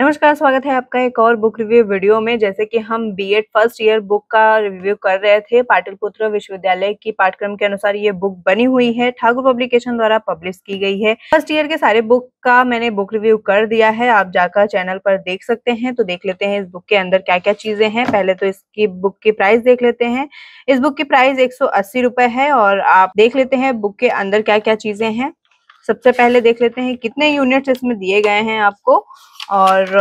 नमस्कार स्वागत है आपका एक और बुक रिव्यू वीडियो में जैसे कि हम बीएड फर्स्ट ईयर बुक का रिव्यू कर रहे थे पाटिलपुत्र विश्वविद्यालय की पाठ्यक्रम के अनुसार ये बुक बनी हुई है ठाकुर पब्लिकेशन द्वारा पब्लिश की गई है फर्स्ट ईयर के सारे बुक का मैंने बुक रिव्यू कर दिया है आप जाकर चैनल पर देख सकते हैं तो देख लेते हैं इस बुक के अंदर क्या क्या चीजें हैं पहले तो इसकी बुक की प्राइस देख लेते हैं इस बुक की प्राइस एक है और आप देख लेते हैं बुक के अंदर क्या क्या चीजें हैं सबसे पहले देख लेते हैं कितने यूनिट्स इसमें दिए गए हैं आपको और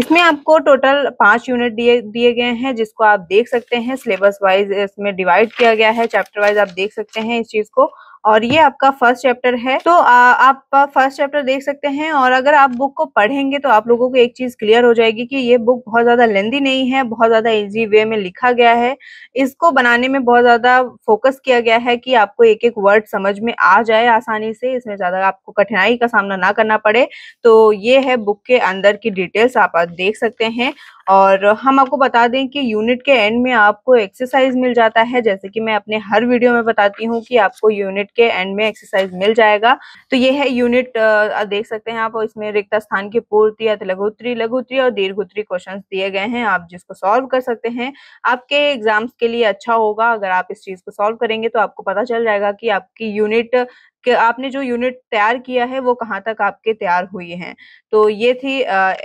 इसमें आपको टोटल पांच यूनिट दिए दिए गए हैं जिसको आप देख सकते हैं सिलेबस वाइज इसमें डिवाइड किया गया है चैप्टर वाइज आप देख सकते हैं इस चीज को और ये आपका फर्स्ट चैप्टर है तो आ, आप फर्स्ट चैप्टर देख सकते हैं और अगर आप बुक को पढ़ेंगे तो आप लोगों को एक चीज क्लियर हो जाएगी कि ये बुक बहुत ज्यादा लेंदी नहीं है बहुत ज्यादा इजी वे में लिखा गया है इसको बनाने में बहुत ज्यादा फोकस किया गया है कि आपको एक एक वर्ड समझ में आ जाए आसानी से इसमें ज्यादा आपको कठिनाई का सामना ना करना पड़े तो ये है बुक के अंदर की डिटेल्स आप देख सकते हैं और हम आपको बता दें कि यूनिट के एंड में आपको एक्सरसाइज मिल जाता है जैसे कि मैं अपने हर वीडियो में बताती हूँ कि आपको यूनिट के एंड में एक्सरसाइज मिल जाएगा तो ये है यूनिट देख सकते हैं आप इसमें रिक्त स्थान की पूर्ति या लघुत्री लघुत्री और दीर्घोत्री क्वेश्चन दिए गए हैं आप जिसको सॉल्व कर सकते हैं आपके एग्जाम्स के लिए अच्छा होगा अगर आप इस चीज को सॉल्व करेंगे तो आपको पता चल जाएगा कि आपकी यूनिट कि आपने जो यूनिट तैयार किया है वो कहाँ तक आपके तैयार हुई हैं तो ये थी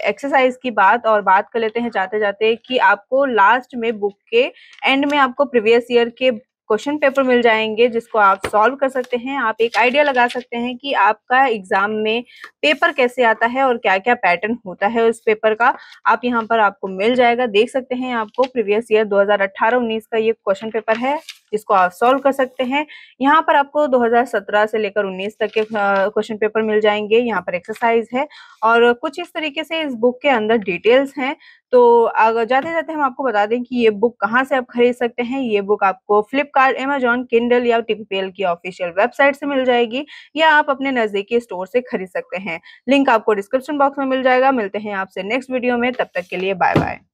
एक्सरसाइज की बात और बात कर लेते हैं जाते जाते कि आपको लास्ट में बुक के एंड में आपको प्रीवियस ईयर के क्वेश्चन पेपर मिल जाएंगे जिसको आप सॉल्व कर सकते हैं आप एक आइडिया लगा सकते हैं कि आपका एग्जाम में पेपर कैसे आता है और क्या क्या पैटर्न होता है उस पेपर का आप यहाँ पर आपको मिल जाएगा देख सकते हैं आपको प्रीवियस ईयर 2018-19 का ये क्वेश्चन पेपर है जिसको आप सॉल्व कर सकते हैं यहाँ पर आपको 2017 से लेकर 19 तक के क्वेश्चन पेपर मिल जाएंगे यहाँ पर एक्सरसाइज है और कुछ इस तरीके से इस बुक के अंदर डिटेल्स हैं तो जाते जाते हम आपको बता दें कि ये बुक कहाँ से आप खरीद सकते हैं ये बुक आपको फ्लिपकार्ट एमेजॉन किंडल या टीपीपीएल की ऑफिशियल वेबसाइट से मिल जाएगी या आप अपने नजदीकी स्टोर से खरीद सकते हैं लिंक आपको डिस्क्रिप्शन बॉक्स में मिल जाएगा मिलते हैं आपसे नेक्स्ट वीडियो में तब तक के लिए बाय बाय